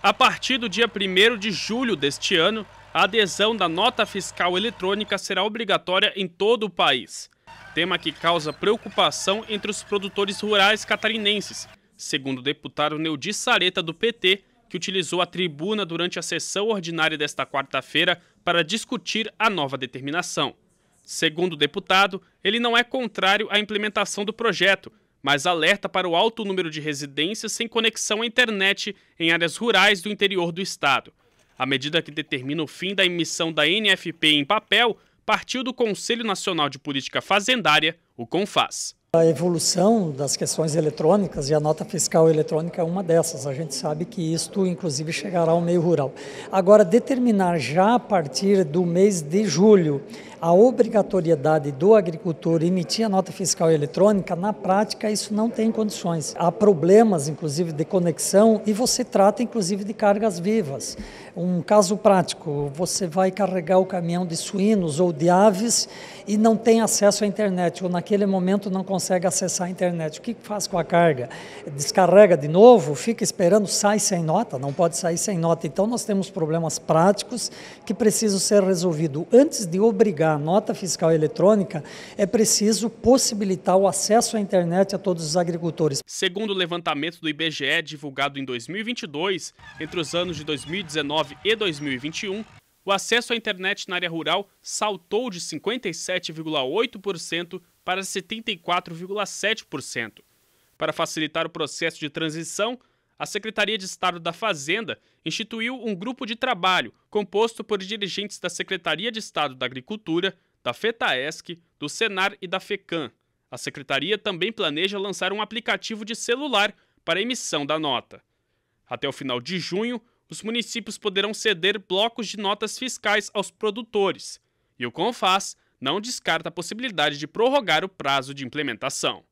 A partir do dia 1 de julho deste ano, a adesão da nota fiscal eletrônica será obrigatória em todo o país. Tema que causa preocupação entre os produtores rurais catarinenses, segundo o deputado Neudi Sareta, do PT, que utilizou a tribuna durante a sessão ordinária desta quarta-feira para discutir a nova determinação. Segundo o deputado, ele não é contrário à implementação do projeto, mas alerta para o alto número de residências sem conexão à internet em áreas rurais do interior do estado. A medida que determina o fim da emissão da NFP em papel partiu do Conselho Nacional de Política Fazendária, o CONFAS. A evolução das questões eletrônicas e a nota fiscal eletrônica é uma dessas. A gente sabe que isto, inclusive, chegará ao meio rural. Agora, determinar já a partir do mês de julho a obrigatoriedade do agricultor emitir a nota fiscal eletrônica, na prática, isso não tem condições. Há problemas, inclusive, de conexão e você trata, inclusive, de cargas vivas. Um caso prático: você vai carregar o caminhão de suínos ou de aves e não tem acesso à internet, ou naquele momento não consegue consegue acessar a internet. O que faz com a carga? Descarrega de novo, fica esperando, sai sem nota, não pode sair sem nota. Então nós temos problemas práticos que precisam ser resolvidos. Antes de obrigar a nota fiscal eletrônica, é preciso possibilitar o acesso à internet a todos os agricultores. Segundo o levantamento do IBGE divulgado em 2022, entre os anos de 2019 e 2021, o acesso à internet na área rural saltou de 57,8% para 74,7%. Para facilitar o processo de transição, a Secretaria de Estado da Fazenda instituiu um grupo de trabalho composto por dirigentes da Secretaria de Estado da Agricultura, da FETAESC, do Senar e da FECAM. A secretaria também planeja lançar um aplicativo de celular para emissão da nota. Até o final de junho, os municípios poderão ceder blocos de notas fiscais aos produtores, e o CONFAS não descarta a possibilidade de prorrogar o prazo de implementação.